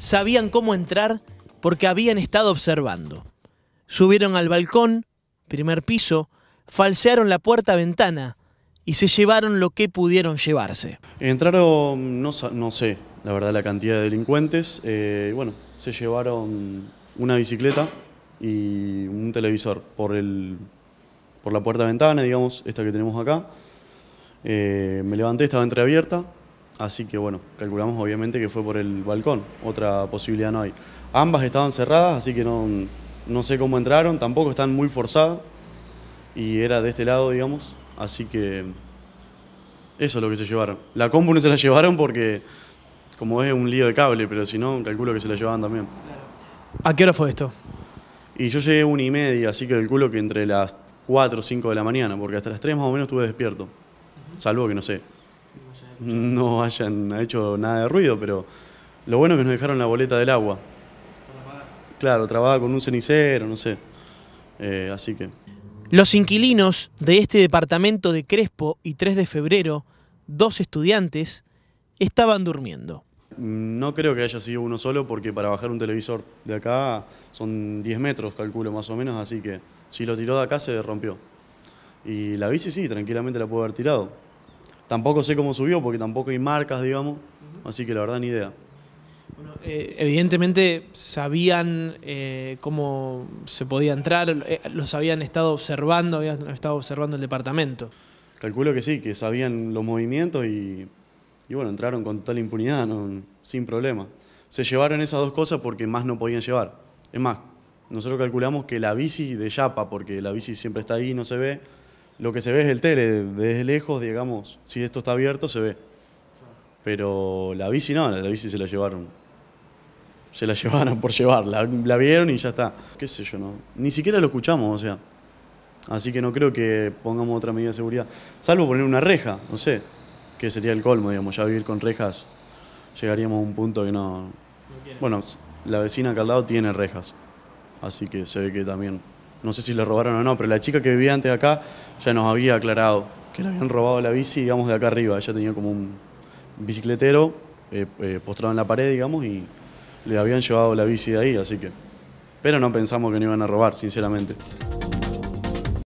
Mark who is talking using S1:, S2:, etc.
S1: Sabían cómo entrar porque habían estado observando. Subieron al balcón, primer piso, falsearon la puerta-ventana y se llevaron lo que pudieron llevarse.
S2: Entraron, no, sé, la verdad, la cantidad de delincuentes. Eh, bueno, se llevaron una bicicleta y un televisor por, por la puerta-ventana, digamos, esta que tenemos acá. Eh, me levanté, estaba entreabierta, Así que bueno, calculamos obviamente que fue por el balcón, otra posibilidad no hay. Ambas estaban cerradas, así que no, sé cómo entraron, tampoco están muy forzadas y era de este lado, digamos, así que eso es lo que se llevaron. La compu no se la llevaron porque como es un lío de cable, pero si no, calculo que se la llevaban también.
S1: ¿A qué hora fue esto?
S2: Y yo llegué a una y media, así que calculo que entre las 4 o 5 de la mañana, porque hasta las 3 más o menos estuve despierto. Salvo que no sé, no hayan hecho nada de ruido, pero lo bueno es que nos dejaron la boleta del agua. Claro, trabaja con un cenicero, no sé. Eh, así que.
S1: Los inquilinos de este departamento de Crespo y 3 de febrero, dos estudiantes, estaban durmiendo.
S2: No creo que haya sido uno solo, porque para bajar un televisor de acá son 10 metros, calculo más o menos, así que si lo tiró de acá se rompió. Y la bici sí, tranquilamente la pudo haber tirado. Tampoco sé cómo subió porque tampoco hay marcas, digamos. Así que la verdad, ni idea. Eh, evidentemente sabían eh, cómo se podía entrar,
S1: eh, los habían estado observando, habían estado observando el departamento.
S2: Calculo que sí, que sabían los movimientos y, y bueno, entraron con total impunidad, sin problema. Se llevaron esas dos cosas porque más no podían llevar. Es más, nosotros calculamos que la bici de Yapa, porque la bici siempre está ahí y no se ve, lo que se ve es el tele, desde lejos, digamos, si esto está abierto se ve. Pero la bici no, la bici se la llevaron. Se la llevaron por llevarla, la, vieron y ya está. Qué sé yo, no. Ni siquiera lo escuchamos, o sea. Así que no creo que pongamos otra medida de seguridad. Salvo poner una reja, no sé, que sería el colmo, digamos. Ya vivir con rejas llegaríamos a un punto que no. no bueno, la vecina acá al lado tiene rejas. Así que se ve que también no sé si le robaron o no, pero la chica que vivía antes de acá ya nos había aclarado que le habían robado la bici, digamos, de acá arriba. Ella tenía como un bicicletero eh, eh, postrado en la pared, digamos, y le habían llevado la bici de ahí, así que... Pero no pensamos que no iban a robar, sinceramente.